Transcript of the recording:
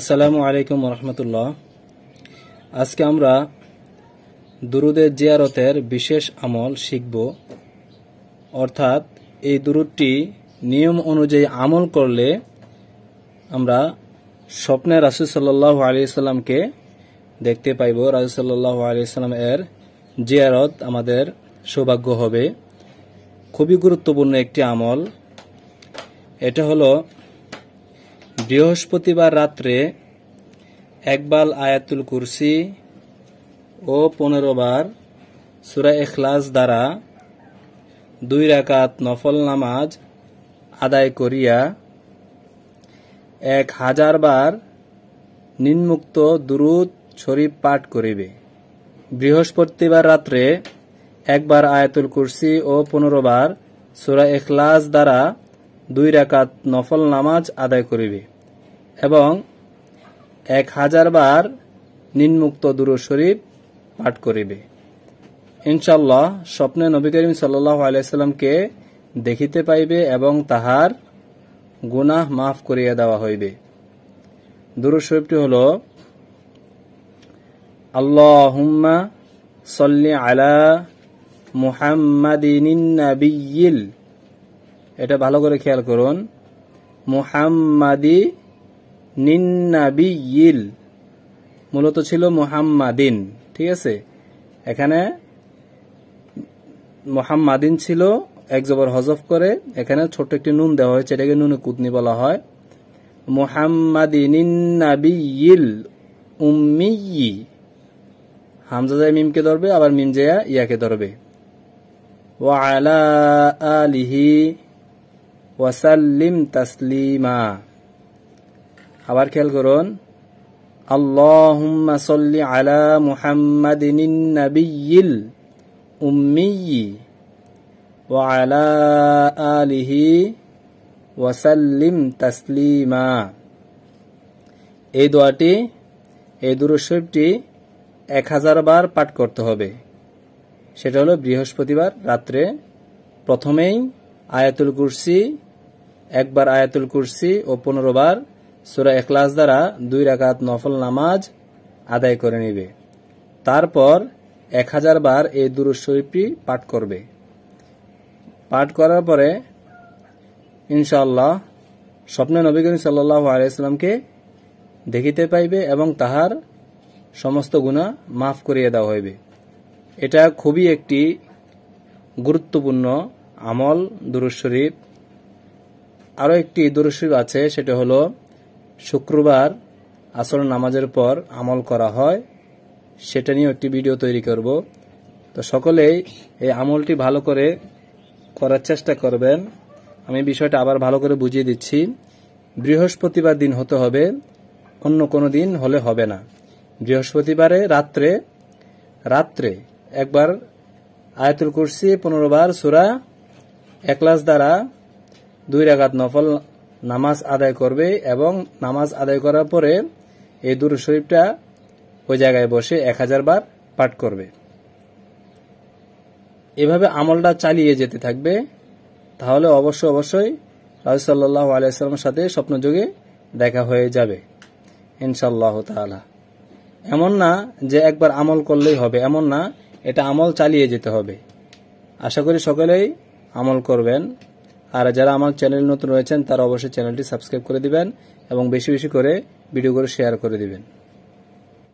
আসসালামু আলাইকুম রহমতুল্লাহ আজকে আমরা দুরুদের জিয়ারতের বিশেষ আমল শিখব অর্থাৎ এই দুরুদটি নিয়ম অনুযায়ী আমল করলে আমরা স্বপ্নে রাসুল সাল্লাহ আলিয়াল্লামকে দেখতে পাইব রাসুল সাল্লাহ আলিয়াল্লাম এর জিয়ারত আমাদের সৌভাগ্য হবে খুবই গুরুত্বপূর্ণ একটি আমল এটা হলো বৃহস্পতিবার রাত্রে একবার আয়াতুল কুরসি ও পনেরোবার বার সুরা এখলাস দ্বারা দুই রাকাত নফল নামাজ আদায় করিয়া এক হাজার বার নিম্মুক্ত দুরুদ শরীফ পাঠ করিবে বৃহস্পতিবার রাত্রে একবার আয়াতুল কুরসি ও পনেরোবার বার সুরা এখলাস দ্বারা দুই রাকাত নফল নামাজ আদায় করিবে এবং এক হাজার বার নিম্মুক্ত দুরু শরীফ পাঠ করিবে ইনশাল্লাহ স্বপ্নে নবী করিম সাল্লাহ আলাইসাল্লামকে দেখিতে পাইবে এবং তাহার গুনাহ মাফ করিয়া দেওয়া হইবে দুরু শরীফটি হল আল্লাহুম্মা সল্লি আলা মুহাম্মাদিনিল এটা ভালো করে খেয়াল করুন মুহাম্মাদি নিন্নাবিয়িল মূলত ছিল মোহাম্মাদিন ঠিক আছে এখানে মোহাম্মাদিন ছিল এক জবর হজফ করে এখানে ছোট্ট একটি নুন দেওয়া হয়েছে এটাকে নুনে কুতনি বলা হয় মোহাম্মাদিনাবিয়িল উম্মিয়ি হামজা যায় মিমকে ধরবে আবার মিম জায়া ইয়াকে ধরবে ওয়া আলা আলিহি ওয়াসাল্লিম তাসলিমা আবার খেয়াল করুন আল্লাহুম্মা সাল্লি আলা মুহাম্মাদিনিন নাবিয়িল উম্মিয়্যি ওয়া আলা আলিহি ওয়া সাল্লিম তাসলিমা এই দোয়াটি এই দুরুশরীফটি এক হাজার বার পাঠ করতে হবে সেটা হলো বৃহস্পতিবার রাত্রে প্রথমেই আয়াতুল কুরসি একবার আয়াতুল কুরসি ও পনেরো বার সুরা এখলাস দ্বারা দুই রাকাত নফল নামাজ আদায় করে নেবে তারপর এক হাজার বার এই দুরুদ শরীফটি পাঠ করবে পাঠ করার পরে ইনশাআল্লাহ স্বপ্নে নবী করিম সাল্লাহ আলাইসলামকে দেখিতে পাইবে এবং তাহার সমস্ত গুণা মাফ করিয়ে দেওয়া হইবে এটা খুবই একটি গুরুত্বপূর্ণ আমল দুরুদ শরীফ আরও একটি দুরুশরীফ শরীফ আছে সেটা হলো শুক্রবার আসল নামাজের পর আমল করা হয় সেটা নিয়েও একটি ভিডিও তৈরি করব তো সকলেই এই আমলটি ভালো করে করার চেষ্টা করবেন আমি বিষয়টা আবার ভালো করে বুঝিয়ে দিচ্ছি বৃহস্পতিবার দিন হতে হবে অন্য কোনো দিন হলে হবে না বৃহস্পতিবারে রাত্রে রাত্রে একবার আয়াতুল কুরসি পনেরো বার সুরা একলাস দ্বারা দুই রাগাত নফল নামাজ আদায় করবে এবং নামাজ আদায় করার পরে এই দুরু শরীফটা ওই জায়গায় বসে এক হাজার বার পাঠ করবে এভাবে আমলটা চালিয়ে যেতে থাকবে তাহলে অবশ্য অবশ্যই রাজসাল্লাহ সাল্লাহ আলিয়াল্লামের সাথে স্বপ্নযুগে দেখা হয়ে যাবে ইনশাল্লাহ তালা এমন না যে একবার আমল করলেই হবে এমন না এটা আমল চালিয়ে যেতে হবে আশা করি সকলেই আমল করবেন আর যারা আমার চ্যানেল নতুন রয়েছেন তারা অবশ্যই চ্যানেলটি সাবস্ক্রাইব করে দিবেন এবং বেশি বেশি করে ভিডিওগুলো শেয়ার করে দিবেন